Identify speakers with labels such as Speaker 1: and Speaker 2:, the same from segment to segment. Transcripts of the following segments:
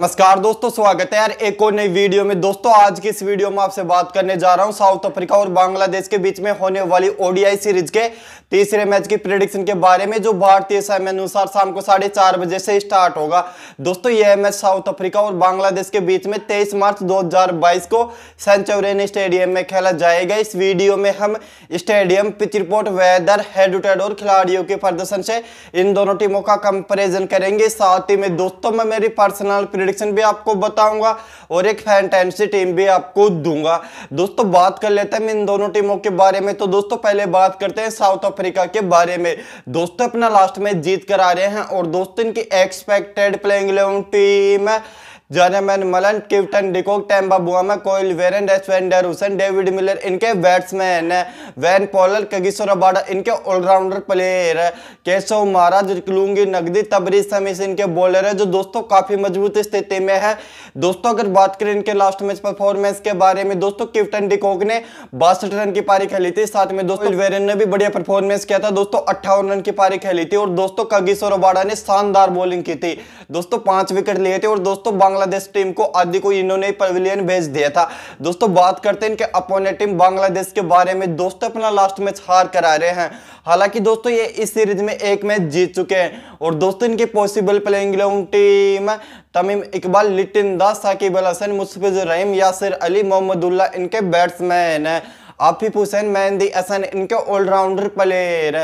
Speaker 1: नमस्कार दोस्तों स्वागत है यार एक और नई वीडियो में दोस्तों आज की इस वीडियो में आपसे बात करने जा रहा हूं साउथ अफ्रीका और बांग्लादेश के बीच में होने वाली ओडीआई सीरीज के तीसरे मैच की प्रिडिक्शन के बारे में जो भारतीय समय अनुसार शाम को साढ़े चार बजे से स्टार्ट होगा दोस्तों यह मैच साउथ अफ्रीका और बांग्लादेश के बीच में तेईस मार्च दो को सेंचुरियन स्टेडियम में खेला जाएगा इस वीडियो में हम stadium pitch report weather head to और खिलाड़ियों के प्रदर्शन से इन दोनों टीमों का कंपेरिजन करेंगे साथ ही में दोस्तों में मेरी पर्सनल प्रिडिक्शन भी आपको बताऊंगा और एक फैंटेंसी टीम भी आपको दूंगा दोस्तों बात कर लेते हैं इन दोनों टीमों के बारे में तो दोस्तों पहले बात करते हैं साउथ अफ्रीका के बारे में दोस्तों अपना लास्ट मैच जीत कर आ रहे हैं और दोस्तों इनकी एक्सपेक्टेड प्लेइंग टीम है Janneman Malan Quinton de Kock Temba Bavuma Kyle Verreynne डेस्वेंडर हुसन डेविड मिलर इनके batsman Wayne Parnell Kagiso Rabada इनके ऑलराउंडर प्लेयर केशव महाराज लूंगी नगदी तबरी समीस इनके बॉलर है जो दोस्तों काफ़ी मजबूत स्थिति में है दोस्तों अगर बात करें इनके लास्ट मैच परफॉर्मेंस के बारे में दोस्तों किवटन डिकोक ने बासठ रन की पारी खेली थी साथ में दोस्तों वेरन ने भी बढ़िया परफॉर्मेंस किया था दोस्तों अट्ठावन रन की पारी खेली थी और दोस्तों कगिसोरा बाडा ने शानदार बॉलिंग की थी दोस्तों पाँच विकेट लिए थे और दोस्तों बांग्लादेश टीम को आदि को इन्होंने पवेलियन भेज दिया था दोस्तों बात करते हैं इनके अपोनेंट टीम बांग्लादेश के बारे में दोस्तों अपना लास्ट मैच हार कर आ रहे हैं हालांकि दोस्तों ये इस सीरीज में एक मैच जीत चुके हैं और दोस्तों इनके possible playing eleven team Tamim Iqbal Liton Das Shakib Al Hasan Mushfiqur Rahim Yasir Ali Mahmudullah इनके बैट्समैन हैं आफिफ हुसैन मेहंदी असन इनके ऑलराउंडर प्लेयर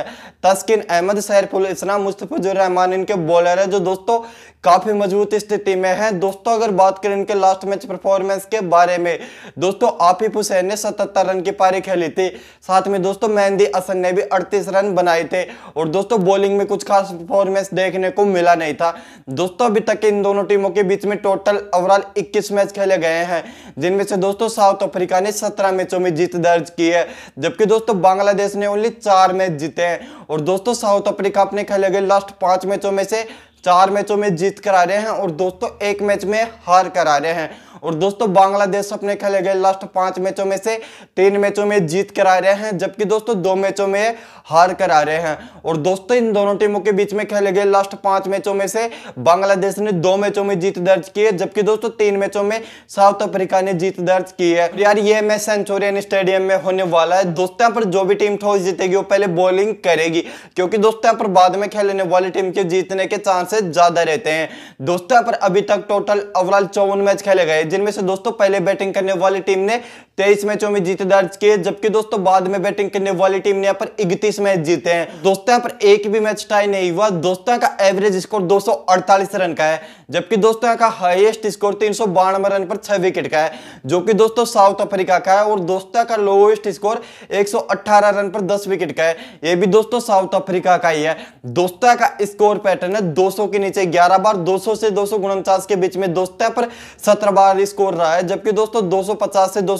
Speaker 1: तस्किन अहमद सैरफुल इसना मुस्तफ़ुजुर रहमान इनके बॉलर है जो दोस्तों काफ़ी मजबूत स्थिति में है दोस्तों अगर बात करें इनके लास्ट मैच परफॉर्मेंस के बारे में दोस्तों आफिफ हुसैन ने सतहत्तर रन की पारी खेली थी साथ में दोस्तों मेहंदी असन ने भी अड़तीस रन बनाए थे और दोस्तों बॉलिंग में कुछ खास परफॉर्मेंस देखने को मिला नहीं था दोस्तों अभी तक इन दोनों टीमों के बीच में टोटल ओवरऑल इक्कीस मैच खेले गए हैं जिनमें से दोस्तों साउथ अफ्रीका ने सत्रह मैचों में जीत दर्ज की है जबकि दोस्तों बांग्लादेश ने ओनली चार मैच जीते हैं और दोस्तों साउथ अफ्रीका अपने खेले गए लास्ट पांच मैचों में से चार मैचों में जीत करा रहे हैं और दोस्तों एक मैच में हार करा रहे हैं और दोस्तों बांग्लादेश अपने खेले गए लास्ट पांच मैचों में से तीन मैचों में जीत करा रहे हैं जबकि दोस्तों दो मैचों में हार करा रहे हैं और दोस्तों इन दोनों टीमों के बीच में खेले गए लास्ट पांच मैचों में से बांग्लादेश ने दो मैचों में जीत दर्ज की है जबकि दोस्तों तीन मैचों में साउथ अफ्रीका ने जीत दर्ज की है यार ये मैच सेंचुरियन स्टेडियम में होने वाला है दोस्तों यहाँ पर जो भी टीम टॉस जीतेगी वो पहले बॉलिंग करेगी क्योंकि दोस्तों यहाँ पर बाद में खेलने वाली टीम के जीतने के चांसेस से ज्यादा रहते हैं दोस्तों पर अभी तक टोटल ओवरऑल चौवन मैच खेले गए जिनमें से दोस्तों पहले बैटिंग करने वाली टीम ने तेईस मैचों में जीत दर्ज किए जबकि दोस्तों बाद में बैटिंग करने वाली टीम ने यहाँ पर इकतीस मैच जीते हैं दोस्तों यहाँ पर एक भी मैच टाई नहीं हुआ दोस्तों का एवरेज स्कोर 248 रन का है जबकि दोस्तों यहाँ का हाईएस्ट स्कोर तीन सौ रन पर छह विकेट का है जो कि दोस्तों साउथ अफ्रीका का है और दोस्तों का लोएस्ट स्कोर एक रन पर दस विकेट का है ये भी दोस्तों साउथ अफ्रीका का ही है दोस्तों का स्कोर पैटर्न है दो 200 के नीचे 11 बार 200 से दो सौ के बीच में दोस्तों यहाँ पर 17 बार स्कोर रहा है जबकि दोस्तों 250 से दो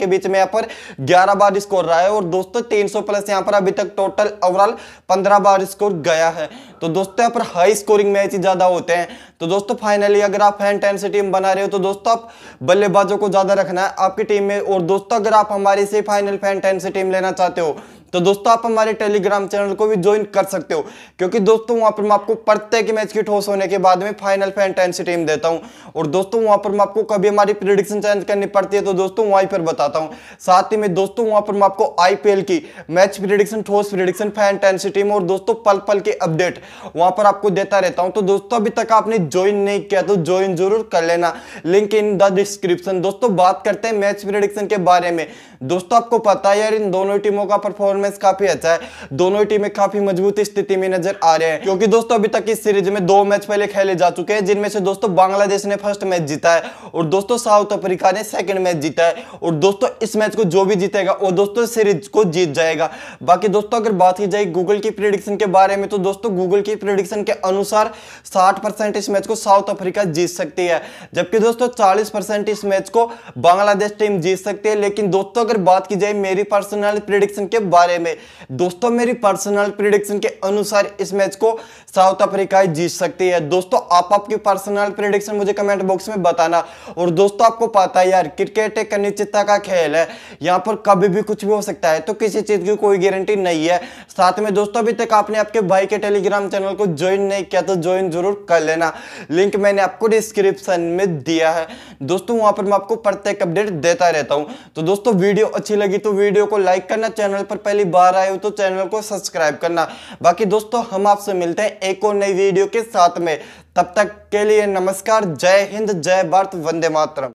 Speaker 1: के बीच में यहाँ पर 11 बार स्कोर रहा है और दोस्तों 300 प्लस यहाँ पर अभी तक टोटल ओवरऑल 15 बार स्कोर गया है तो दोस्तों यहाँ पर हाई स्कोरिंग मैच ज्यादा होते हैं तो दोस्तों फाइनली अगर आप हैंड टेन से टीम बना रहे हो तो दोस्तों आप बल्लेबाजों को ज्यादा रखना है आपकी टीम में और दोस्तों अगर आप हमारी से final fantasy team लेना चाहते हो तो दोस्तों आप हमारे टेलीग्राम चैनल को भी ज्वाइन कर सकते हो क्योंकि दोस्तों वहां पर मैं आपको प्रत्येक मैच की ठोस होने के बाद में फाइनल फैंटेंसी टीम देता हूं और दोस्तों वहां पर मैं आपको कभी हमारी प्रिडिक्शन चेंज करनी पड़ती है तो दोस्तों वहीं पर बताता हूँ साथ ही में दोस्तों वहां पर मैं आपको आईपीएल की मैच प्रिडिक्शन ठोस प्रिडिक्शन फैंटेंसी टीम और दोस्तों पल पल के अपडेट वहां पर आपको देता रहता हूं तो दोस्तों अभी तक आपने ज्वाइन नहीं किया तो ज्वाइन जरूर कर लेना लिंक इन द डिस्क्रिप्शन दोस्तों बात करते हैं मैच प्रिडिक्शन के बारे में दोस्तों आपको पता है यार इन दोनों टीमों का परफॉर्मेंस परफॉर्मेंस काफी अच्छा है दोनों टीमें काफी मजबूत स्थिति में नजर आ रहे हैं क्योंकि दोस्तों अभी तक इस सीरीज में दो मैच पहले खेले जा चुके हैं जिनमें से दोस्तों बांग्लादेश ने फर्स्ट मैच जीता है और दोस्तों साउथ अफ्रीका ने सेकंड मैच जीता है और दोस्तों इस मैच को जो भी जीतेगा वो दोस्तों सीरीज को जीत जाएगा बाकी दोस्तों अगर बात की जाए गूगल की प्रिडिक्शन के बारे में तो दोस्तों गूगल की प्रिडिक्शन के अनुसार साठ इस मैच को साउथ अफ्रीका जीत सकती है जबकि दोस्तों चालीस इस मैच को बांग्लादेश टीम जीत सकती है लेकिन दोस्तों अगर बात की जाए मेरी पर्सनल प्रिडिक्शन के बारे बारे में दोस्तों मेरी पर्सनल प्रिडिक्शन के अनुसार इस मैच को साउथ अफ्रीका जीत सकती है दोस्तों आप आपकी पर्सनल प्रिडिक्शन मुझे कमेंट बॉक्स में बताना और दोस्तों आपको पता है यार क्रिकेट एक अनिश्चितता का खेल है यहाँ पर कभी भी कुछ भी हो सकता है तो किसी चीज़ की कोई गारंटी नहीं है साथ में दोस्तों अभी तक आपने आपके भाई के टेलीग्राम चैनल को ज्वाइन नहीं किया तो ज्वाइन जरूर कर लेना लिंक मैंने आपको डिस्क्रिप्शन में दिया है दोस्तों वहां पर मैं आपको प्रत्येक अपडेट देता रहता हूँ तो दोस्तों वीडियो अच्छी लगी तो वीडियो को लाइक करना चैनल पर पहले पहली बार आए हो तो चैनल को सब्सक्राइब करना बाकी दोस्तों हम आपसे मिलते हैं एक और नई वीडियो के साथ में तब तक के लिए नमस्कार जय हिंद जय भारत वंदे मातरम